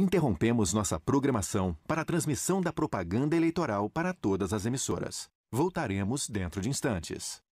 Interrompemos nossa programação para a transmissão da propaganda eleitoral para todas as emissoras. Voltaremos dentro de instantes.